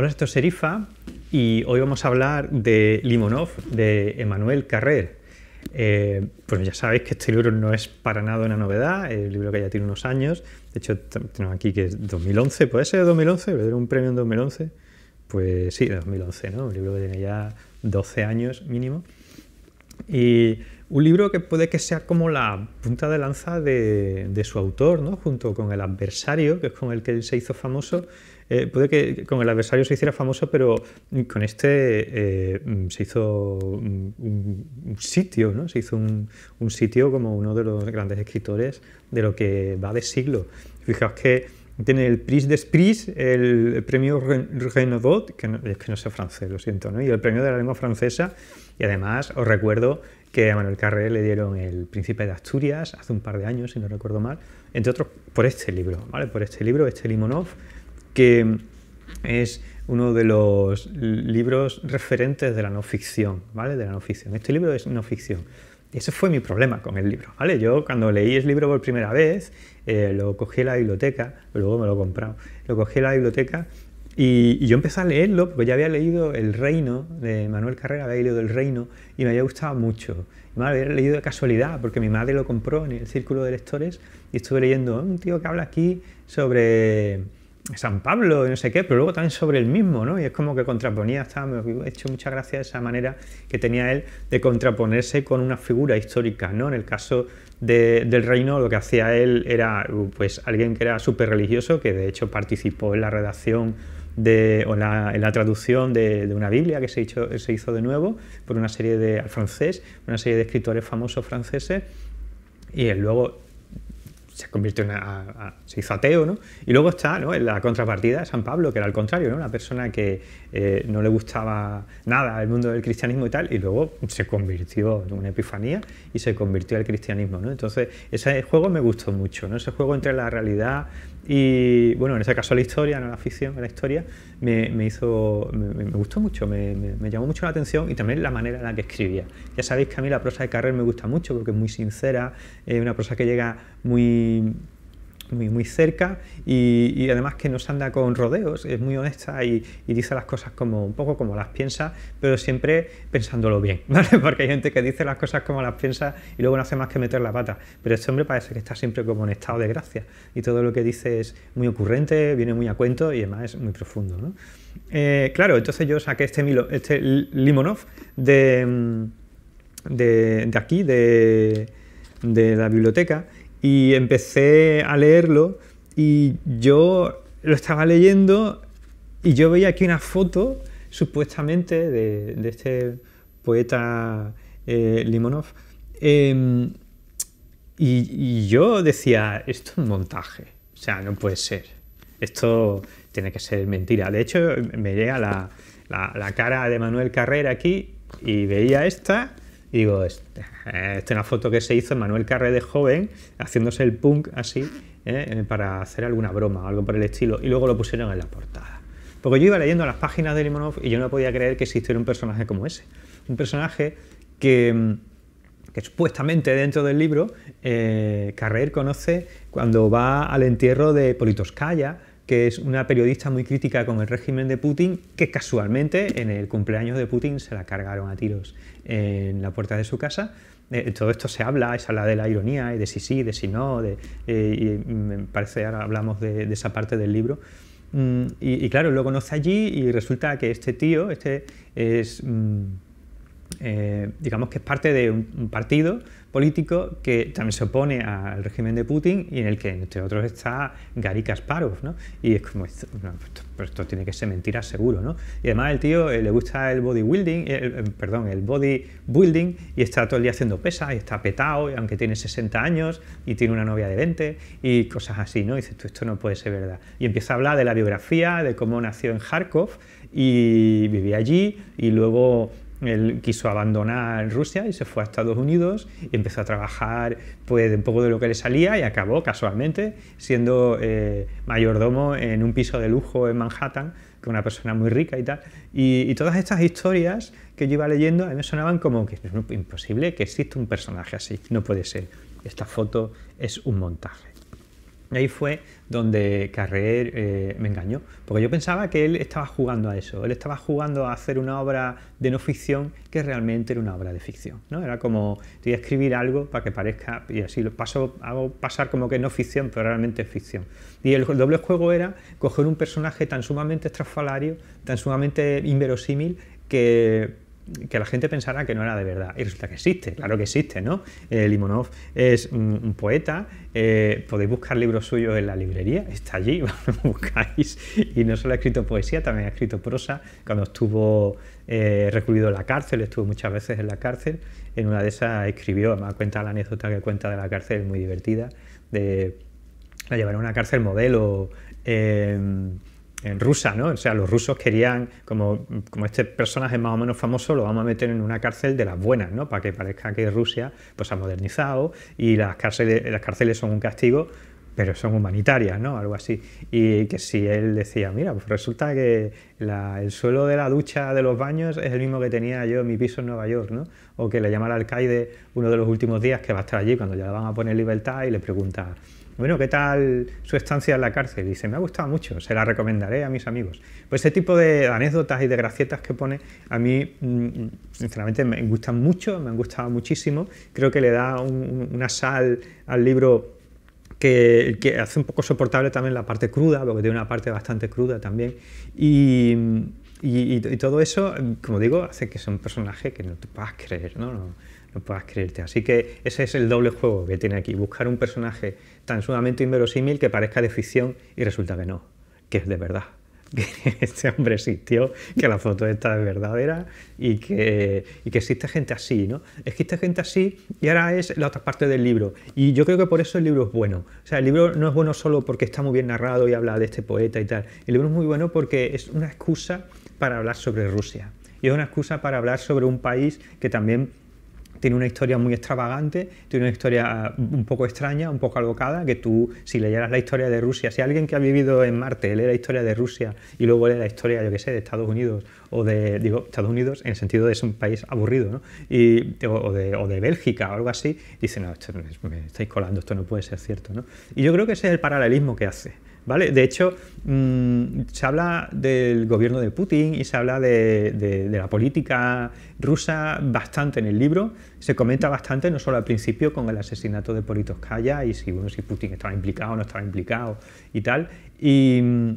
Hola, esto es Serifa y hoy vamos a hablar de Limonov, de Emmanuel Carrer. Eh, pues ya sabéis que este libro no es para nada una novedad, es un libro que ya tiene unos años, de hecho tenemos aquí que es 2011, ¿puede ser 2011? ¿Puede un premio en 2011? Pues sí, 2011, ¿no? Un libro que tiene ya 12 años mínimo. Y un libro que puede que sea como la punta de lanza de, su autor, ¿no? junto con el adversario, que es con el que él se hizo famoso. Eh, puede que con el adversario se hiciera famoso, pero con este eh, se hizo un, sitio, ¿no? se hizo un, sitio como uno de los grandes escritores de lo que va de siglo. Fijaos que tiene el Prix d'Esprit, el premio Renaudot, que no, que no sé francés, lo siento, ¿no? y el premio de la lengua francesa. Y además os recuerdo que a Manuel Carré le dieron el Príncipe de Asturias hace un par de años, si no recuerdo mal, entre otros por este libro, ¿vale? Por este libro, este Limonov, que es uno de los libros referentes de la no ficción, ¿vale? De la no ficción. Este libro es no ficción. Ese fue mi problema con el libro, ¿vale? Yo cuando leí el libro por primera vez, eh, lo cogí en la biblioteca, luego me lo he comprado, lo cogí en la biblioteca y, yo empecé a leerlo porque ya había leído El Reino de Manuel Carrera, había leído El Reino y me había gustado mucho. Y me había leído de casualidad porque mi madre lo compró en el círculo de lectores y estuve leyendo oh, un tío que habla aquí sobre San Pablo y no sé qué, pero luego también sobre él mismo, ¿no? Y es como que contraponía, me he hecho mucha gracia esa manera que tenía él de contraponerse con una figura histórica, ¿no? En el caso del reino lo que hacía él era pues alguien que era súper religioso, que de hecho participó en la redacción de, o la, en la traducción de, una Biblia que se hizo, se hizo de nuevo por una serie de al francés, una serie de escritores famosos franceses, y él luego se convirtió en se hizo ateo, ¿no? Y luego está ¿no? en la contrapartida de San Pablo, que era al contrario, ¿no? Una persona que eh, no le gustaba nada el mundo del cristianismo y tal, y luego se convirtió en una epifanía y se convirtió al cristianismo, ¿no? Entonces, ese juego me gustó mucho, ¿no? Ese juego entre la realidad y, bueno, en ese caso la historia, no la ficción, la historia, me, hizo, me, gustó mucho, me, llamó mucho la atención y también la manera en la que escribía. Ya sabéis que a mí la prosa de Carrer me gusta mucho porque es muy sincera, es una prosa que llega muy muy, muy, cerca y, además que no se anda con rodeos, es muy honesta y, dice las cosas como un poco como las piensa, pero siempre pensándolo bien, Porque hay gente que dice las cosas como las piensa y luego no hace más que meter la pata, pero este hombre parece que está siempre como en estado de gracia y todo lo que dice es muy ocurrente, viene muy a cuento y además es muy profundo, eh, claro, entonces yo saqué este, este Limonov mm, de, de, aquí, de, de la biblioteca y empecé a leerlo y yo lo estaba leyendo y yo veía aquí una foto supuestamente de, este poeta eh, Limonov em, y, yo decía, esto es un montaje, o sea, no puede ser, esto tiene que ser mentira. De hecho, me llega la, la cara de Manuel Carrera aquí y veía esta y digo, este, eh, esta, es una foto que se hizo en Manuel Carré de joven, haciéndose el punk así, eh, eh, para hacer alguna broma o algo por el estilo. Y luego lo pusieron en la portada. Porque yo iba leyendo las páginas de Limonov y yo no podía creer que existiera un personaje como ese. Un personaje que, mm, supuestamente dentro del libro eh, Carrer conoce cuando va al entierro de Politoskaya que es una periodista muy crítica con el régimen de Putin, que casualmente en el cumpleaños de Putin se la cargaron a tiros en la puerta de su casa. Eh, todo esto se habla, se habla de la ironía y de si sí, de si no, eh, y me parece ahora hablamos de, esa parte del libro. Mm, y, claro, lo conoce allí y resulta que este tío, este es... Mm, eh, digamos que es parte de un, partido político que también se opone al régimen de Putin y en el que, entre otros, está Gary Kasparov, ¿no? Y es como, esto, tiene que ser mentira seguro, ¿no? Y además el tío eh, le gusta el bodybuilding, eh, perdón, el bodybuilding y está todo el día haciendo pesas y está petado, aunque tiene 60 años y tiene una novia de 20 y cosas así, ¿no? Y esto no puede ser verdad. Y empieza a hablar de la biografía, de cómo nació en Kharkov y vivía allí y luego él quiso abandonar Rusia y se fue a Estados Unidos y empezó a trabajar pues un poco de lo que le salía y acabó casualmente siendo eh, mayordomo en un piso de lujo en Manhattan con una persona muy rica y tal. Y, y, todas estas historias que yo iba leyendo a mí me sonaban como que es imposible que exista un personaje así, no puede ser. Esta foto es un montaje y Ahí fue donde Carrer eh, me engañó, porque yo pensaba que él estaba jugando a eso, él estaba jugando a hacer una obra de no ficción que realmente era una obra de ficción, ¿no? Era como, te voy a escribir algo para que parezca, y así lo paso, hago pasar como que no ficción, pero realmente es ficción. Y el, el doble juego era coger un personaje tan sumamente estrafalario, tan sumamente inverosímil, que que la gente pensara que no era de verdad. Y resulta que existe, claro que existe, ¿no? Eh, Limonov es un, poeta, eh, podéis buscar libros suyos en la librería, está allí, buscáis. Y no solo ha escrito poesía, también ha escrito prosa. Cuando estuvo eh, recluido en la cárcel, estuvo muchas veces en la cárcel. En una de esas escribió, además cuenta la anécdota que cuenta de la cárcel, muy divertida, de la llevaron a una cárcel modelo. Eh, en rusa, ¿no? O sea, los rusos querían, como, como este personaje más o menos famoso, lo vamos a meter en una cárcel de las buenas, ¿no? Para que parezca que Rusia pues, ha modernizado y las cárceles, las cárceles son un castigo, pero son humanitarias, ¿no? Algo así. Y que si él decía, mira, pues resulta que el suelo de la ducha de los baños es el mismo que tenía yo en mi piso en Nueva York, ¿no? O que le llama al alcaide uno de los últimos días que va a estar allí cuando ya le van a poner libertad y le pregunta, bueno, ¿qué tal su estancia en la cárcel? Y dice, me ha gustado mucho, se la recomendaré a mis amigos. Pues ese tipo de anécdotas y de gracietas que pone, a mí, mm, sinceramente, me gustan mucho, me han gustado muchísimo. Creo que le da una sal al libro que, hace un poco soportable también la parte cruda, porque tiene una parte bastante cruda también. Y, todo eso, como digo, hace que sea un personaje que no te puedas creer, ¿no? no no puedas creerte. Así que ese es el doble juego que tiene aquí, buscar un personaje tan sumamente inverosímil que parezca de ficción y resulta que no, que es de verdad que este hombre existió, que la foto esta es verdadera y que, y que existe gente así, ¿no? Existe gente así y ahora es la otra parte del libro. Y yo creo que por eso el libro es bueno. O sea, el libro no es bueno solo porque está muy bien narrado y habla de este poeta y tal. El libro es muy bueno porque es una excusa para hablar sobre Rusia. Y es una excusa para hablar sobre un país que también tiene una historia muy extravagante, tiene una historia ah, un poco extraña, un poco alocada, que tú, si leyeras la historia de Rusia, si alguien que ha vivido en Marte lee la historia de Rusia y luego lee la historia, yo qué sé, de Estados Unidos, o de, digo, Estados Unidos en el sentido de es un país aburrido, Y, o, de, Bélgica o algo así, dice, no, esto, estáis colando, esto no puede ser cierto, ¿no? Y yo creo que ese es el paralelismo que hace. De hecho, mm, se habla del gobierno de Putin y se habla de, la política rusa bastante en el libro, se comenta bastante, no solo al principio con el asesinato de Poritoskaya y si, si Putin estaba implicado o no estaba implicado y tal, mm,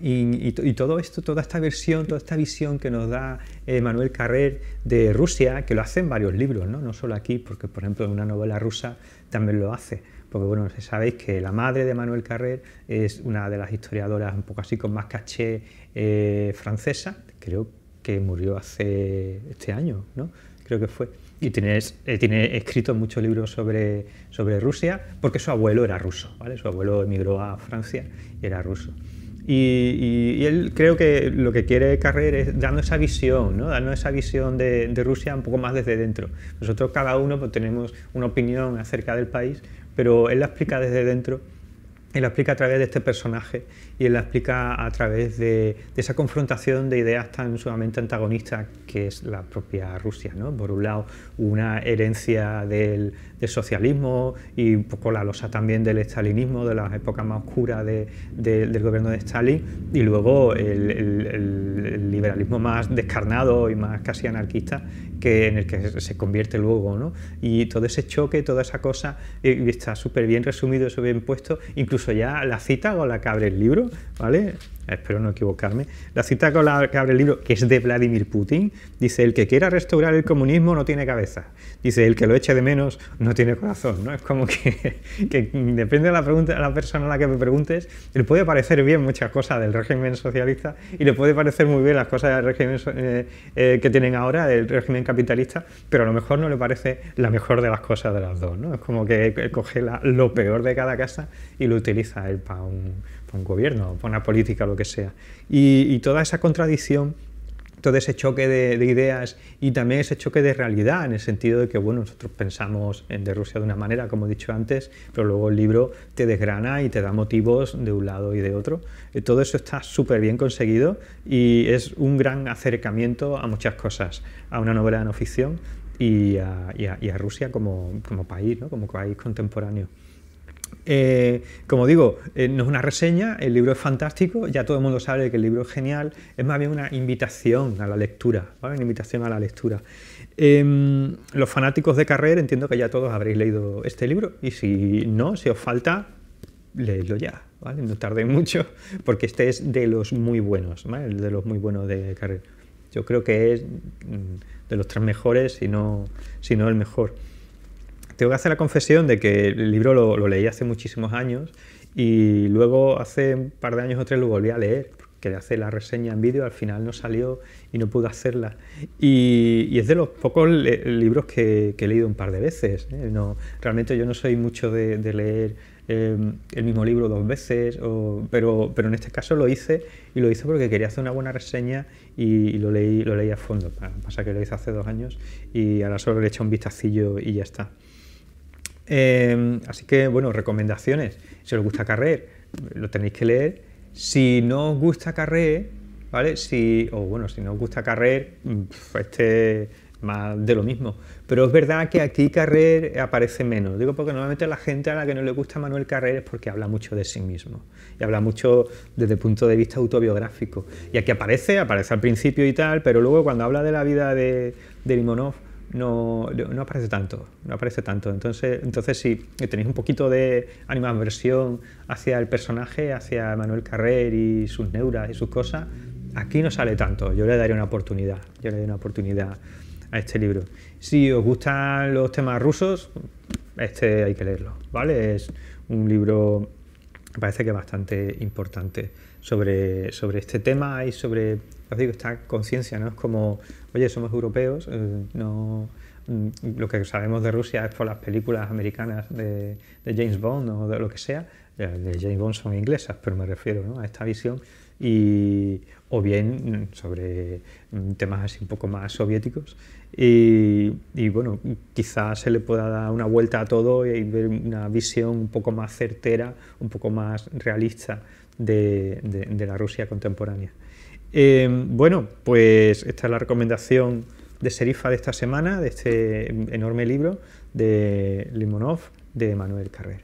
y, todo esto, toda esta versión, toda esta visión que nos da eh, Manuel Carrer de Rusia, que lo hace en varios libros, ¿no? no solo aquí, porque por ejemplo en una novela rusa también lo hace, porque bueno, sabéis que la madre de Manuel Carrer es una de las historiadoras un poco así con más caché eh, francesa, creo que murió hace este año, ¿no? creo que fue, y tiene, eh, tiene escrito muchos libros sobre, sobre Rusia, porque su abuelo era ruso, ¿vale? su abuelo emigró a Francia y era ruso. Y, él creo que lo que quiere Carrer es darnos esa visión, ¿no? darnos esa visión de, Rusia un poco más desde dentro. Nosotros cada uno pues, tenemos una opinión acerca del país, pero él la explica desde dentro él la explica a través de este personaje y él la explica a través de, esa confrontación de ideas tan sumamente antagonistas que es la propia Rusia. ¿no? Por un lado, una herencia del, socialismo y un poco la losa también del estalinismo, de las épocas más oscuras del gobierno de Stalin, y luego el, liberalismo más descarnado y más casi anarquista que, en el que se convierte luego. ¿no? Y todo ese choque, toda esa cosa, eh, está súper bien resumido, súper bien puesto, incluso ya la cita con la que abre el libro, ¿vale? espero no equivocarme, la cita con la que abre el libro, que es de Vladimir Putin, dice, el que quiera restaurar el comunismo no tiene cabeza, dice, el que lo eche de menos no tiene corazón, ¿no? Es como que, depende de la, pregunta, la persona a la que me preguntes, le puede parecer bien muchas cosas del régimen socialista y le puede parecer muy bien las cosas del régimen eh, eh, que tienen ahora, del régimen capitalista, pero a lo mejor no le parece la mejor de las cosas de las dos, ¿no? Es como que coge lo peor de cada casa y lo utiliza él para un un gobierno, una política, lo que sea. Y, toda esa contradicción, todo ese choque de, ideas y también ese choque de realidad, en el sentido de que bueno, nosotros pensamos en de Rusia de una manera, como he dicho antes, pero luego el libro te desgrana y te da motivos de un lado y de otro. Eh, todo eso está súper bien conseguido y es un gran acercamiento a muchas cosas, a una novela de no ficción y a, Rusia como, como país, ¿no? como país contemporáneo. Eh, como digo, eh, no es una reseña, el libro es fantástico, ya todo el mundo sabe que el libro es genial, es más bien una invitación a la lectura, ¿vale? una invitación a la lectura. Em, los fanáticos de Carrer entiendo que ya todos habréis leído este libro y si no, si os falta, leedlo ya, ¿vale? no tardéis mucho, porque este es de los muy buenos, ¿vale? de los muy buenos de Carrer. Yo creo que es mm, de los tres mejores, si si no el mejor tengo que hacer la confesión de que el libro lo, leí hace muchísimos años y luego hace un par de años o tres lo volví a leer, que hacer la reseña en vídeo, al final no salió y no pude hacerla. Y, es de los pocos libros que, he leído un par de veces. ¿eh? No, realmente yo no soy mucho de, leer em, el mismo libro dos veces, pero, pero en este caso lo hice y lo hice porque quería hacer una buena reseña y, lo, leí, lo leí a fondo. Pasa que lo hice hace dos años y ahora solo le he echado un vistacillo y ya está. Em, así que, bueno, recomendaciones. Si os gusta Carrer, lo tenéis que leer. Si no os gusta Carrer, ¿vale? Si, o bueno, si no os gusta Carrer, este más de lo mismo. Pero es verdad que aquí Carrer aparece menos. Digo porque normalmente la gente a la que no le gusta Manuel Carrer es porque habla mucho de sí mismo. Y habla mucho desde el punto de vista autobiográfico. Y aquí aparece, aparece al principio y tal, pero luego cuando habla de la vida de, de Limonov, no, aparece tanto, no aparece tanto. Entonces, entonces si tenéis un poquito de animadversión hacia el personaje, hacia Manuel Carrer y sus neuras y sus cosas, aquí no sale tanto. Yo le daré una oportunidad, yo le daría una oportunidad a este libro. Si os gustan los temas rusos, este hay que leerlo, ¿vale? Es un libro, parece que bastante importante sobre, sobre este tema y sobre, esta conciencia, ¿no? Es como, oye, somos europeos, eh, no mm, lo que sabemos de Rusia es por las películas americanas de, de James Bond o de lo que sea, eh, de James Bond son inglesas, pero me refiero ¿no? a esta visión, y, o bien mm, sobre mm, temas así un poco más soviéticos. Y, y bueno, quizás se le pueda dar una vuelta a todo y ver una visión un poco más certera, un poco más realista de, la Rusia contemporánea. Eh, bueno, pues esta es la recomendación de Serifa de esta semana, de este enorme libro de Limonov de Manuel Carrer.